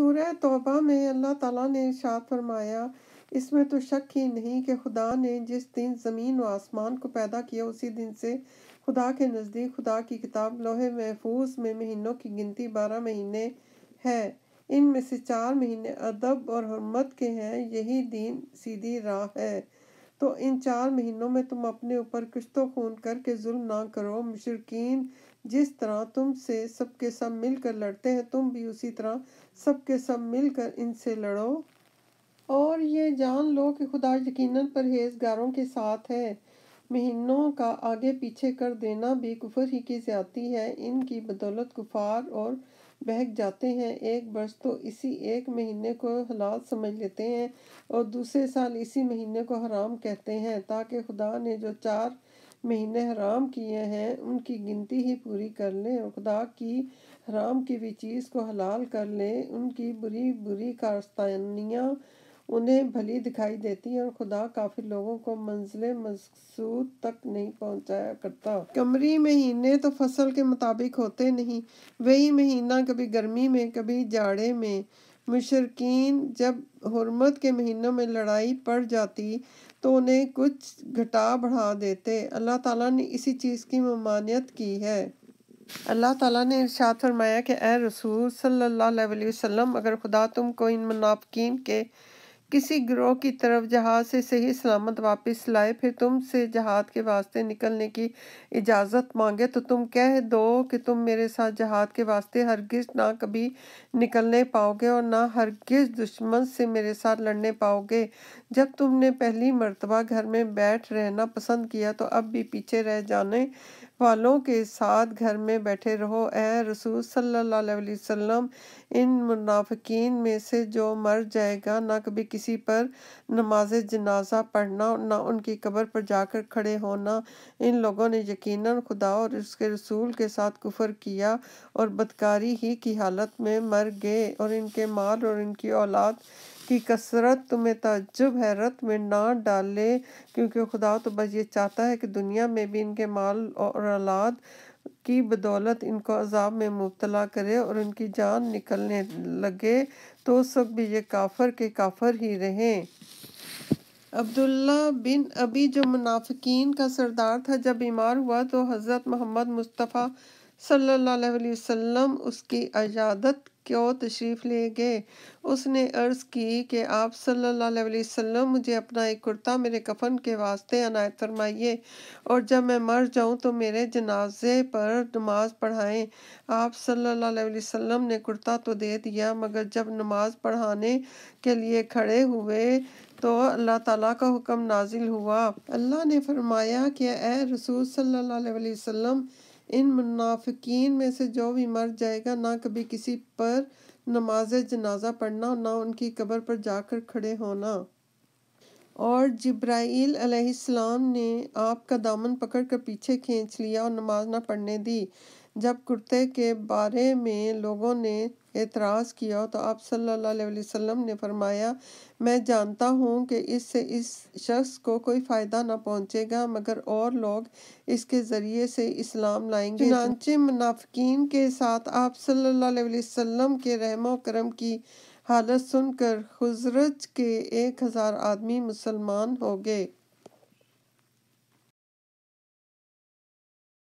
सूर्य तोबा में अल्लाह ताला ने इरशाद फरमाया इसमें तो शक ही नहीं कि खुदा ने जिस दिन ज़मीन व आसमान को पैदा किया उसी दिन से खुदा के नज़दीक खुदा की किताब लोहे महफूज में महीनों की गिनती बारह महीने है इन में से चार महीने अदब और हरमत के हैं यही दिन सीधी राह है तो इन चार महीनों में तुम अपने ऊपर किश्तों खून करके जुल्म ना करो मशरकिन जिस तरह तुम से सबके सब मिलकर लड़ते हैं तुम भी उसी तरह सबके सब मिलकर इनसे लड़ो और ये जान लो कि खुदा यकीनन परहेजगारों के साथ है महीनों का आगे पीछे कर देना भी कुफर ही की ज्यादा है इनकी बदौलत कुफार और बहक जाते हैं एक वर्ष तो इसी एक महीने को हलाल समझ लेते हैं और दूसरे साल इसी महीने को हराम कहते हैं ताकि खुदा ने जो चार महीने हराम किए हैं उनकी गिनती ही पूरी कर लें और खुदा की हराम की भी चीज़ को हलाल कर लें उनकी बुरी बुरी कारस्तानियाँ उन्हें भली दिखाई देती हैं और खुदा काफ़ी लोगों को मंजिल मकसूद तक नहीं पहुंचाया करता कमरी महीने तो फसल के मुताबिक होते नहीं वही महीना कभी गर्मी में कभी जाड़े में मुशरकिन जब हरमत के महीनों में लड़ाई पड़ जाती तो उन्हें कुछ घटा बढ़ा देते अल्लाह ताला ने इसी चीज़ की ममानियत की है अल्लाह ताला ने इरशाद फरमाया कि ए रसूल सल्लल्लाहु अलैहि वसल्लम अगर खुदा तुमको इन मुनाफिकीन के किसी ग्रोह की तरफ जहाज से सही सलामत वापस लाए फिर तुम से जहाज के वास्ते निकलने की इजाज़त मांगे तो तुम कह दो कि तुम मेरे साथ जहाज के वास्ते हरगिज़ ना कभी निकलने पाओगे और ना हरगिज़ दुश्मन से मेरे साथ लड़ने पाओगे जब तुमने पहली मरतबा घर में बैठ रहना पसंद किया तो अब भी पीछे रह जाने वालों के साथ घर में बैठे रहो ए रसूल सल्लल्लाहु अलैहि वसल्लम इन मुनाफिकीन में से जो मर जाएगा ना कभी किसी पर नमाज जनाजा पढ़ना ना उनकी कब्र पर जाकर खड़े होना इन लोगों ने यकीनन खुदा और उसके रसूल के साथ कुफर किया और बदकारी ही की हालत में मर गए और इनके माल और इनकी औलाद की कसरत तुम्हें तजुब है रत में ना डाले क्योंकि खुदा तो बस ये चाहता है कि दुनिया में भी इनके माल और औलाद की बदौलत इनको अजाब में मुबतला करे और उनकी जान निकलने लगे तो उस वक्त भी ये काफर के काफर ही रहें अब्दुल्ला बिन अभी जो मुनाफिकीन का सरदार था जब बीमार हुआ तो हज़रत मोहम्मद मुस्तफ़ा सल्लाम उसकी अजादत क्यों तशरीफ़ ले गए उसने अर्ज़ की कि आप सल्लल्लाहु अलैहि वसल्लम मुझे अपना एक कुर्ता मेरे कफन के वास्ते अनायत फरमाइए और जब मैं मर जाऊं तो मेरे जनाजे पर नमाज़ पढ़ाएं आप सल्लल्लाहु अलैहि वसल्लम ने कुर्ता तो दे दिया मगर जब नमाज़ पढ़ाने के लिए खड़े हुए तो अल्लाह ताला का हुक्म नाजिल हुआ अल्लाह ने फरमाया कि ए रसूल सल्ला अलैहि इन मुनाफिकीन में से जो भी मर जाएगा ना कभी किसी पर नमाज जनाजा पढ़ना ना उनकी कब्र पर जाकर खड़े होना और जब्राइल अलैहिस्सलाम ने आपका दामन पकड़ कर पीछे खींच लिया और नमाज न पढ़ने दी जब कुर्ते के बारे में लोगों ने एतराज़ किया तो आप सल्लल्लाहु अलैहि वसल्लम ने फरमाया मैं जानता हूँ कि इससे इस शख्स को कोई फ़ायदा ना पहुँचेगा मगर और लोग इसके ज़रिए से इस्लाम लाएंगे चुनानचे मुनाफिकीन के साथ आप सल्लल्लाहु अलैहि वसल्लम के रहम करम की हालत सुनकर खुजरज के एक हज़ार आदमी मुसलमान हो गए